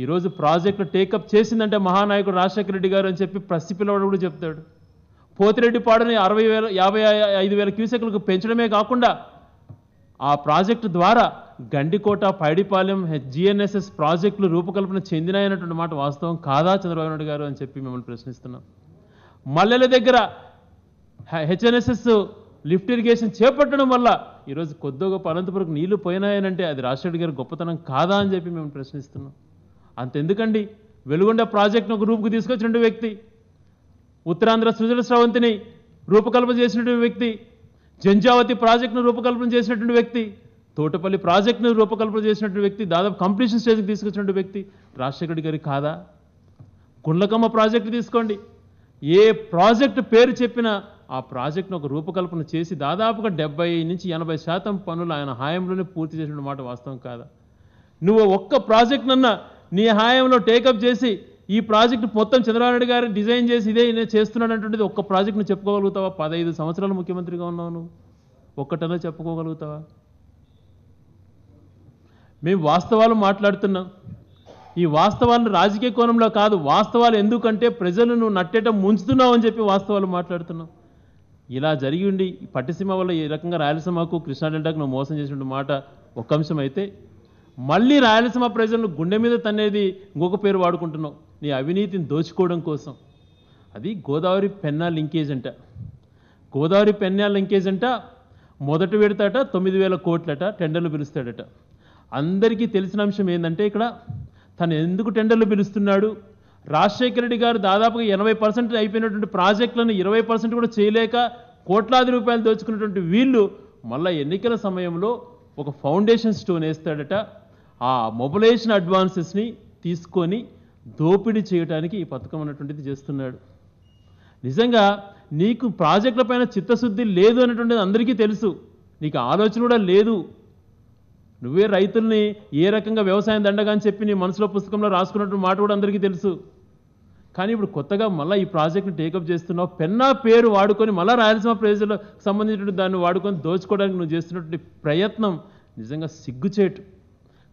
ఈరోజు project take up చేసిందంటే మహానాయకుడు రాజశేఖర రెడ్డి గారు అని చెప్పి ప్రసి పిల్లవాడు కూడా చెప్తాడు పోతిరెడ్డి పాడని అరవై వేల యాభై ఐదు వేల క్యూసెక్లకు పెంచడమే కాకుండా ఆ ప్రాజెక్టు ద్వారా గండికోట పైడిపాలెం జిఎన్ఎస్ఎస్ ప్రాజెక్టులు రూపకల్పన చెందినాయన్నటువంటి మాట వాస్తవం కాదా చంద్రబాబు నాయుడు గారు అని చెప్పి మిమ్మల్ని ప్రశ్నిస్తున్నాం మల్లెల దగ్గర హెచ్ఎన్ఎస్ఎస్ లిఫ్ట్ ఇరిగేషన్ చేపట్టడం వల్ల ఈరోజు కొద్దిగా గొప్ప అనంతపురం నీళ్లు పోయినాయనంటే అది రాజశేఖర్ గారి గొప్పతనం కాదా అని చెప్పి మేము ప్రశ్నిస్తున్నాం అంతెందుకండి వెలుగొండ ప్రాజెక్టును ఒక రూపుకు తీసుకొచ్చిన వ్యక్తి ఉత్తరాంధ్ర సృజన స్రవంతిని రూపకల్పన చేసినటువంటి వ్యక్తి జంజావతి ప్రాజెక్టును రూపకల్పన చేసినటువంటి వ్యక్తి తోటపల్లి ప్రాజెక్టును రూపకల్పన చేసినటువంటి వ్యక్తి దాదాపు కంప్లీషన్ స్టేజ్కి తీసుకొచ్చినటువంటి వ్యక్తి రాజశేఖర్ గారి కాదా గుండ్లకమ్మ ప్రాజెక్టు తీసుకోండి ఏ ప్రాజెక్టు పేరు చెప్పినా ఆ ప్రాజెక్టును ఒక రూపకల్పన చేసి దాదాపుగా డెబ్బై నుంచి ఎనభై శాతం పనులు ఆయన హాయంలోనే పూర్తి చేసినటువంటి మాట వాస్తవం కాదా నువ్వు ఒక్క ప్రాజెక్టునన్నా నీ హాయంలో టేకప్ చేసి ఈ ప్రాజెక్ట్ మొత్తం చంద్రబాబు నాయుడు గారు డిజైన్ చేసి ఇదే నేను చేస్తున్నాడంటుండేది ఒక్క ప్రాజెక్ట్ను చెప్పుకోగలుగుతావా పదహైదు సంవత్సరాలు ముఖ్యమంత్రిగా ఉన్నావు నువ్వు చెప్పుకోగలుగుతావా మేము వాస్తవాలు మాట్లాడుతున్నాం ఈ వాస్తవాలను రాజకీయ కోణంలో కాదు వాస్తవాలు ఎందుకంటే ప్రజలు నువ్వు నట్టేటం ముంచుతున్నావు అని చెప్పి వాస్తవాలు మాట్లాడుతున్నాం ఇలా జరిగి ఉండి పట్టిసీమ వల్ల ఈ రకంగా రాయలసీమకు కృష్ణా డెల్టాకు నువ్వు మోసం చేసిన మాట ఒక అంశం అయితే మళ్ళీ రాయలసీమ ప్రజలను గుండె మీద తన్నేది ఇంకొక పేరు వాడుకుంటున్నావు నీ అవినీతిని దోచుకోవడం కోసం అది గోదావరి పెన్నా లింకేజ్ అంట గోదావరి పెన్నా లింకేజ్ అంట మొదట పెడతాట తొమ్మిది వేల కోట్లట టెండర్లు పిలుస్తాడట అందరికీ తెలిసిన అంశం ఏంటంటే ఇక్కడ తను ఎందుకు టెండర్లు పిలుస్తున్నాడు రాజశేఖర రెడ్డి గారు దాదాపుగా ఎనభై పర్సెంట్ అయిపోయినటువంటి ప్రాజెక్టులను ఇరవై పర్సెంట్ కూడా చేయలేక కోట్లాది రూపాయలు దోచుకున్నటువంటి వీళ్ళు మళ్ళీ ఎన్నికల సమయంలో ఒక ఫౌండేషన్ స్టోన్ వేస్తాడట ఆ మొబలైజేషన్ అడ్వాన్సెస్ని తీసుకొని దోపిడీ చేయడానికి ఈ పథకం అనేటువంటిది చేస్తున్నాడు నిజంగా నీకు ప్రాజెక్టుల పైన చిత్తశుద్ధి లేదు అనేటువంటిది అందరికీ తెలుసు నీకు ఆలోచన కూడా లేదు నువ్వే రైతుల్ని ఏ రకంగా వ్యవసాయం దండగా అని చెప్పి నీ మనసులో పుస్తకంలో రాసుకున్నటువంటి మాట కూడా అందరికీ తెలుసు కానీ ఇప్పుడు కొత్తగా మళ్ళీ ఈ ప్రాజెక్ట్ని టేకప్ చేస్తున్నావు పెన్నా పేరు వాడుకొని మళ్ళీ రాయలసీమ ప్రజలకు సంబంధించినటువంటి దాన్ని వాడుకొని దోచుకోవడానికి నువ్వు చేస్తున్నటువంటి ప్రయత్నం నిజంగా సిగ్గుచేటు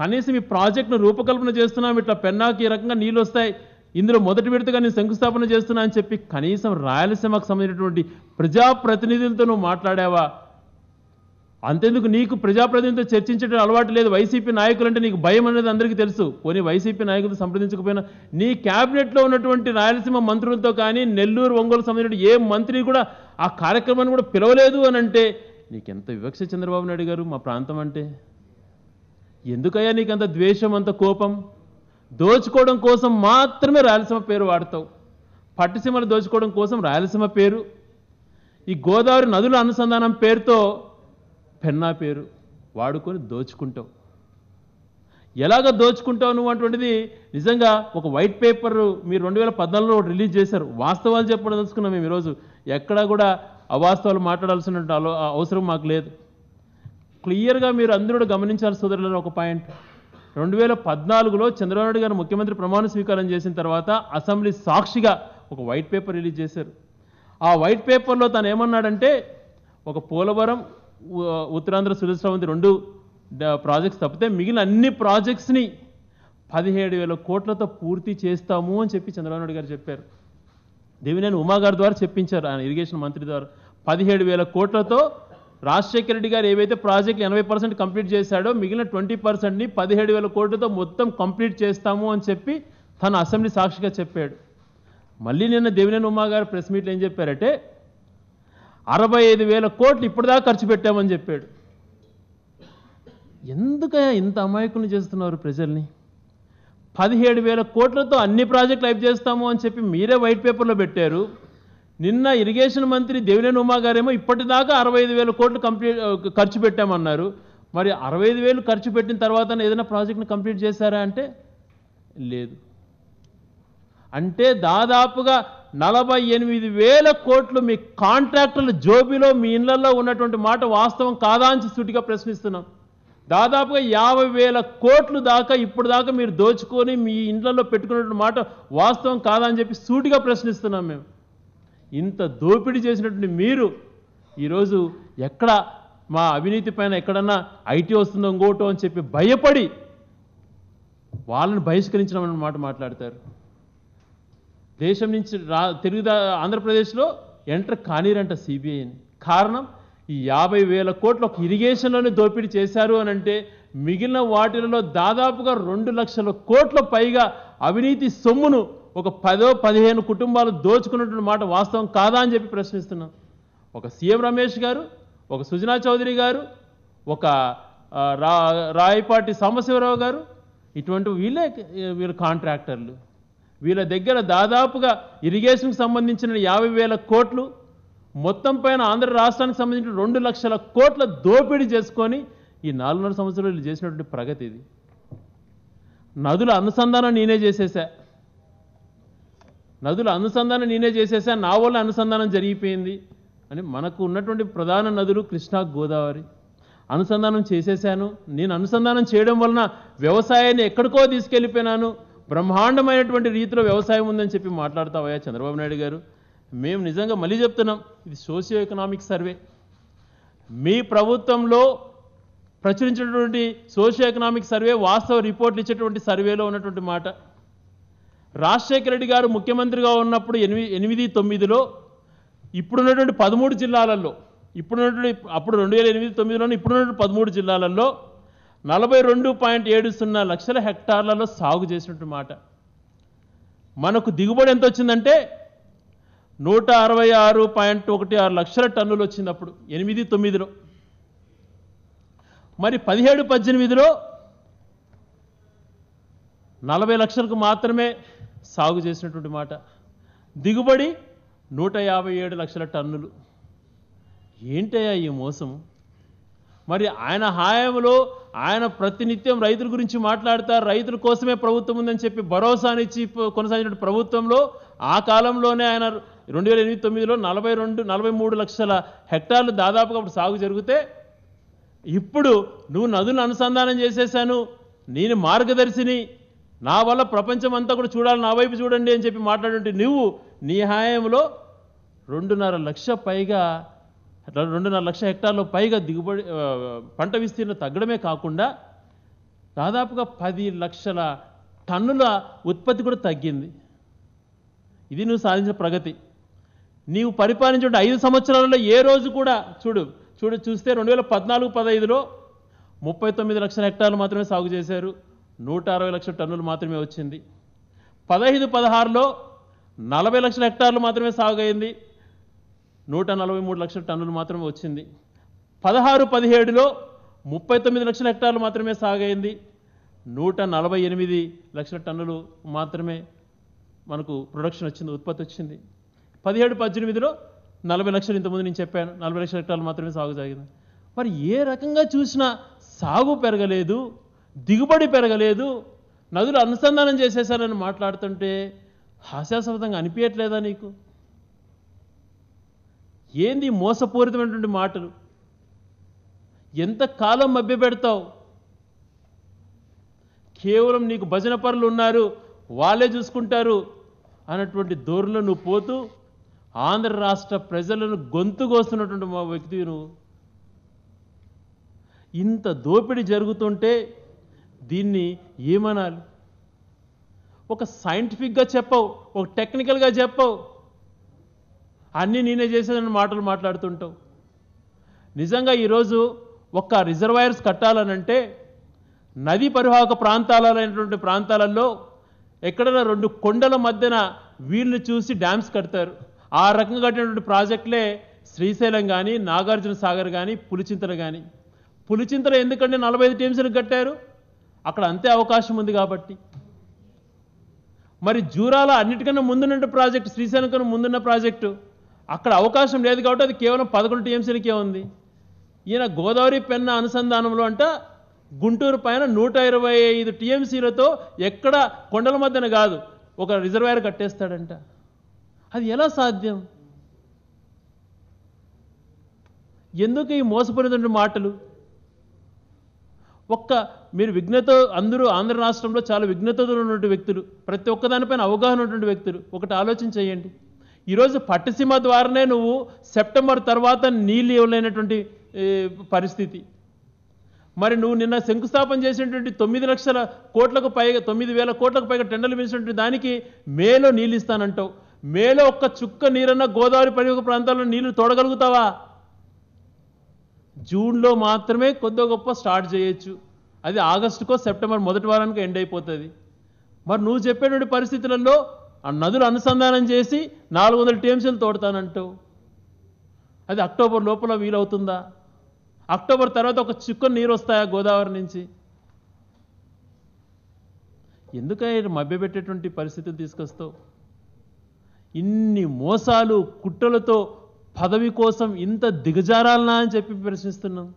కనీసం ఈ ప్రాజెక్టును రూపకల్పన చేస్తున్నాం ఇట్లా పెన్నాకి ఈ రకంగా నీళ్ళు వస్తాయి ఇందులో మొదటి విడతగా నేను శంకుస్థాపన చేస్తున్నా అని చెప్పి కనీసం రాయలసీమకు సంబంధించినటువంటి ప్రజాప్రతినిధులతో నువ్వు మాట్లాడావా అంతేందుకు నీకు ప్రజాప్రతినిధితో చర్చించడం అలవాటు లేదు వైసీపీ నాయకులంటే నీకు భయం అనేది అందరికీ తెలుసు కొన్ని వైసీపీ నాయకులు సంప్రదించకపోయినా నీ క్యాబినెట్లో ఉన్నటువంటి రాయలసీమ మంత్రులతో కానీ నెల్లూరు ఒంగోలు సంబంధించిన ఏ మంత్రి కూడా ఆ కార్యక్రమాన్ని కూడా పిలవలేదు అని అంటే నీకెంత వివక్ష చంద్రబాబు నాయుడు గారు మా ప్రాంతం అంటే ఎందుకయ్యా నీకంత ద్వేషం అంత కోపం దోచుకోవడం కోసం మాత్రమే రాయలసీమ పేరు వాడతావు పట్టిసీమలు దోచుకోవడం కోసం రాయలసీమ పేరు ఈ గోదావరి నదుల అనుసంధానం పేరుతో పెన్నా పేరు వాడుకొని దోచుకుంటావు ఎలాగ దోచుకుంటావు నువ్వు అటువంటిది నిజంగా ఒక వైట్ పేపర్ మీరు రెండు వేల పద్నాలుగులో రిలీజ్ చేశారు వాస్తవాలు చెప్పడం తెలుసుకున్నాం మేము ఈరోజు ఎక్కడా కూడా అవాస్తవాలు మాట్లాడాల్సిన అవసరం మాకు లేదు క్లియర్గా మీరు అందరూ గమనించాలి సోదరులను ఒక పాయింట్ రెండు వేల పద్నాలుగులో చంద్రబాబు గారు ముఖ్యమంత్రి ప్రమాణ స్వీకారం చేసిన తర్వాత అసెంబ్లీ సాక్షిగా ఒక వైట్ పేపర్ రిలీజ్ చేశారు ఆ వైట్ పేపర్లో తను ఏమన్నాడంటే ఒక పోలవరం ఉత్తరాంధ్ర సుదర్శవంతి రెండు ప్రాజెక్ట్స్ తప్పితే మిగిలిన అన్ని ప్రాజెక్ట్స్ని పదిహేడు వేల కోట్లతో పూర్తి చేస్తాము అని చెప్పి చంద్రబాబు నాయుడు గారు చెప్పారు దేవినేని ఉమాగారి ద్వారా చెప్పించారు ఆయన ఇరిగేషన్ మంత్రి ద్వారా పదిహేడు వేల కోట్లతో రాజశేఖర రెడ్డి గారు ఏవైతే ప్రాజెక్టులు ఎనభై పర్సెంట్ కంప్లీట్ చేశాడో మిగిలిన ట్వంటీ పర్సెంట్ని పదిహేడు వేల కోట్లతో మొత్తం కంప్లీట్ చేస్తాము అని చెప్పి తను అసెంబ్లీ సాక్షిగా చెప్పాడు మళ్ళీ నిన్న దేవినేని ఉమా గారు ప్రెస్ మీట్లో ఏం చెప్పారంటే అరవై ఐదు వేల కోట్లు ఇప్పటిదాకా ఖర్చు పెట్టామని చెప్పాడు ఎందుక ఇంత అమాయకులు చేస్తున్నారు ప్రజల్ని పదిహేడు వేల కోట్లతో అన్ని ప్రాజెక్టులు లైఫ్ చేస్తాము అని చెప్పి మీరే వైట్ పేపర్లో పెట్టారు నిన్న ఇరిగేషన్ మంత్రి దేవినేని ఉమా గారేమో ఇప్పటిదాకా అరవై ఐదు వేల కోట్లు కంప్లీట్ ఖర్చు పెట్టామన్నారు మరి అరవై ఐదు వేలు ఖర్చు పెట్టిన తర్వాత ఏదైనా ప్రాజెక్ట్ని కంప్లీట్ చేశారా అంటే లేదు అంటే దాదాపుగా నలభై ఎనిమిది వేల కోట్లు మీ కాంట్రాక్టుల జోబీలో మీ ఇళ్లలో ఉన్నటువంటి మాట వాస్తవం కాదా అని సూటిగా ప్రశ్నిస్తున్నాం దాదాపుగా యాభై వేల కోట్లు దాకా ఇప్పుడు దాకా మీరు దోచుకొని మీ ఇండ్లలో పెట్టుకున్నటువంటి మాట వాస్తవం కాదా అని చెప్పి సూటిగా ప్రశ్నిస్తున్నాం మేము ఇంత దోపిడీ చేసినటువంటి మీరు ఈరోజు ఎక్కడ మా అవినీతి పైన ఎక్కడన్నా ఐటీ వస్తుందో ఇంకోటో అని చెప్పి భయపడి వాళ్ళని బహిష్కరించడం మాట మాట్లాడతారు దేశం నుంచి రా తెలుగుదా ఆంధ్రప్రదేశ్లో ఎంటర్ కానీరంట సిబిఐని కారణం ఈ యాభై వేల కోట్ల ఒక ఇరిగేషన్లోనే దోపిడీ చేశారు అని అంటే మిగిలిన వాటిలలో దాదాపుగా రెండు లక్షల కోట్ల పైగా అవినీతి సొమ్మును ఒక పదో పదిహేను కుటుంబాలు దోచుకున్నటువంటి మాట వాస్తవం కాదా అని చెప్పి ప్రశ్నిస్తున్నాం ఒక సీఎం రమేష్ గారు ఒక సుజనా చౌదరి గారు ఒక రా రాయపాటి సాంబశివరావు గారు ఇటువంటి వీళ్ళే వీళ్ళ కాంట్రాక్టర్లు వీళ్ళ దగ్గర దాదాపుగా ఇరిగేషన్కి సంబంధించిన యాభై వేల కోట్లు మొత్తం పైన ఆంధ్ర రాష్ట్రానికి సంబంధించిన రెండు లక్షల కోట్ల దోపిడీ చేసుకొని ఈ నాలుగున్నర సంవత్సరాలు చేసినటువంటి ప్రగతి ఇది నదుల అనుసంధానం నేనే చేసేసా నదుల అనుసంధానం నేనే చేసేసా నా వల్ల అనుసంధానం జరిగిపోయింది అని మనకు ఉన్నటువంటి ప్రధాన నదులు కృష్ణా గోదావరి అనుసంధానం చేసేసాను నేను అనుసంధానం చేయడం వలన వ్యవసాయాన్ని ఎక్కడికో తీసుకెళ్ళిపోయినాను బ్రహ్మాండమైనటువంటి రీతిలో వ్యవసాయం ఉందని చెప్పి మాట్లాడతావయ్యా చంద్రబాబు నాయుడు గారు మేము నిజంగా మళ్ళీ చెప్తున్నాం ఇది సోషియో ఎకనామిక్ సర్వే మీ ప్రభుత్వంలో ప్రచురించినటువంటి సోషియో ఎకనామిక్ సర్వే వాస్తవ రిపోర్ట్లు ఇచ్చేటువంటి సర్వేలో ఉన్నటువంటి మాట రాజశేఖర రెడ్డి గారు ముఖ్యమంత్రిగా ఉన్నప్పుడు ఎనిమిది ఎనిమిది తొమ్మిదిలో ఇప్పుడున్నటువంటి పదమూడు జిల్లాలలో ఇప్పుడున్నటువంటి అప్పుడు రెండు వేల ఎనిమిది తొమ్మిదిలోనే ఇప్పుడున్నటువంటి పదమూడు జిల్లాలలో నలభై రెండు పాయింట్ ఏడు సున్నా లక్షల హెక్టార్లలో సాగు చేసినట్టు మాట మనకు దిగుబడి ఎంత వచ్చిందంటే నూట అరవై ఆరు పాయింట్ ఒకటి ఆరు లక్షల టన్నులు వచ్చింది అప్పుడు ఎనిమిది తొమ్మిదిలో మరి పదిహేడు పద్దెనిమిదిలో నలభై లక్షలకు మాత్రమే సాగు చేసినటువంటి మాట దిగుబడి నూట యాభై ఏడు లక్షల టన్నులు ఏంటయ్యా ఈ మోసం మరి ఆయన హాయంలో ఆయన ప్రతినిత్యం రైతుల గురించి మాట్లాడతారు రైతుల కోసమే ప్రభుత్వం ఉందని చెప్పి భరోసానిచ్చి కొనసాగినటువంటి ప్రభుత్వంలో ఆ కాలంలోనే ఆయన రెండు వేల ఎనిమిది తొమ్మిదిలో నలభై రెండు నలభై మూడు లక్షల హెక్టార్లు దాదాపుగా అప్పుడు సాగు జరిగితే ఇప్పుడు నువ్వు నదులు అనుసంధానం చేసేశాను నేను మార్గదర్శిని నా వల్ల ప్రపంచం అంతా కూడా చూడాలి నా వైపు చూడండి అని చెప్పి మాట్లాడుంటే నువ్వు నీ హాయంలో రెండున్నర లక్ష పైగా రెండున్నర లక్ష హెక్టార్లు పైగా దిగుబడి పంట విస్తీర్ణం తగ్గడమే కాకుండా దాదాపుగా పది లక్షల టన్నుల ఉత్పత్తి కూడా తగ్గింది ఇది నువ్వు సాధించిన ప్రగతి నీవు పరిపాలించుంటే ఐదు సంవత్సరాలలో ఏ రోజు కూడా చూడు చూడు చూస్తే రెండు వేల పద్నాలుగు పదైదులో ముప్పై తొమ్మిది లక్షల హెక్టార్లు మాత్రమే సాగు చేశారు నూట అరవై లక్షల టన్నులు మాత్రమే వచ్చింది పదహైదు పదహారులో నలభై లక్షల హెక్టార్లు మాత్రమే సాగైంది నూట నలభై మూడు లక్షల టన్నులు మాత్రమే వచ్చింది పదహారు పదిహేడులో ముప్పై తొమ్మిది లక్షల హెక్టార్లు మాత్రమే సాగైంది నూట నలభై ఎనిమిది లక్షల టన్నులు మాత్రమే మనకు ప్రొడక్షన్ వచ్చింది ఉత్పత్తి వచ్చింది పదిహేడు పద్దెనిమిదిలో నలభై లక్షలు ఇంతకుముందు నేను చెప్పాను నలభై లక్షల హెక్టార్లు మాత్రమే సాగు సాగింది మరి ఏ రకంగా చూసినా సాగు పెరగలేదు దిగుబడి పెరగలేదు నదులు అనుసంధానం చేసేశారని మాట్లాడుతుంటే హాస్యాస్పదంగా అనిపించట్లేదా నీకు ఏంది మోసపూరితమైనటువంటి మాటలు ఎంతకాలం మభ్య పెడతావు కేవలం నీకు భజన పనులు ఉన్నారు వాళ్ళే చూసుకుంటారు అన్నటువంటి దూరంలో నువ్వు పోతూ ఆంధ్ర రాష్ట్ర ప్రజలను గొంతుకోస్తున్నటువంటి మా వ్యక్తి నువ్వు ఇంత దోపిడీ జరుగుతుంటే దీన్ని ఏమనాలి ఒక సైంటిఫిక్గా చెప్పవు ఒక టెక్నికల్గా చెప్పవు అన్నీ నేనే చేసేదని మాటలు మాట్లాడుతుంటావు నిజంగా ఈరోజు ఒక్క రిజర్వాయర్స్ కట్టాలనంటే నది పరివాహక ప్రాంతాలైనటువంటి ప్రాంతాలలో ఎక్కడైనా రెండు కొండల మధ్యన వీళ్ళు చూసి డ్యామ్స్ కడతారు ఆ రకంగా కట్టినటువంటి ప్రాజెక్టులే శ్రీశైలం కానీ నాగార్జున సాగర్ కానీ పులిచింతలు కానీ పులిచింతలు ఎందుకంటే నలభై ఐదు టీమ్స్ని కట్టారు అక్కడ అంతే అవకాశం ఉంది కాబట్టి మరి జూరాల అన్నిటికన్నా ముందున్న ప్రాజెక్టు శ్రీశైలంకన్నా ముందున్న ప్రాజెక్టు అక్కడ అవకాశం లేదు కాబట్టి అది కేవలం పదకొండు టీఎంసీలకే ఉంది ఈయన గోదావరి పెన్న అనుసంధానంలో అంట గుంటూరు పైన నూట ఇరవై ఐదు టీఎంసీలతో ఎక్కడ కొండల మధ్యన కాదు ఒక రిజర్వాయర్ కట్టేస్తాడంట అది ఎలా సాధ్యం ఎందుకు ఈ మోసపోయినటువంటి మాటలు ఒక్క మీరు విఘ్నత అందరూ ఆంధ్ర రాష్ట్రంలో చాలా విఘ్నతతో ఉన్నటువంటి వ్యక్తులు ప్రతి ఒక్కదానిపైన అవగాహన ఉన్నటువంటి వ్యక్తులు ఒకటి ఆలోచన చేయండి ఈరోజు పట్టసీమ ద్వారానే నువ్వు సెప్టెంబర్ తర్వాత నీళ్ళు ఇవ్వలేనటువంటి పరిస్థితి మరి నువ్వు నిన్న శంకుస్థాపన చేసినటువంటి తొమ్మిది లక్షల కోట్లకు పైగా తొమ్మిది వేల కోట్లకు పైగా టెండర్లు పెంచినటువంటి దానికి మేలో నీళ్ళు ఇస్తానంటావు మేలో ఒక్క చుక్క నీరన్న గోదావరి పరిగ ప్రాంతాల్లో నీళ్లు తోడగలుగుతావా జూన్లో మాత్రమే కొద్ది గొప్ప స్టార్ట్ చేయొచ్చు అది ఆగస్టుకో సెప్టెంబర్ మొదటి వారానికి ఎండ్ అయిపోతుంది మరి నువ్వు చెప్పేటువంటి పరిస్థితులలో ఆ నదులు అనుసంధానం చేసి నాలుగు వందల టీఎంసీలు తోడతానంటూ అది అక్టోబర్ లోపల వీలవుతుందా అక్టోబర్ తర్వాత ఒక చిక్కు నీరు వస్తాయా గోదావరి నుంచి ఎందుకైనా మభ్యపెట్టేటువంటి పరిస్థితులు తీసుకొస్తావు ఇన్ని మోసాలు కుట్రలతో పదవి కోసం ఇంత దిగజారాలనా అని చెప్పి ప్రశ్నిస్తున్నాం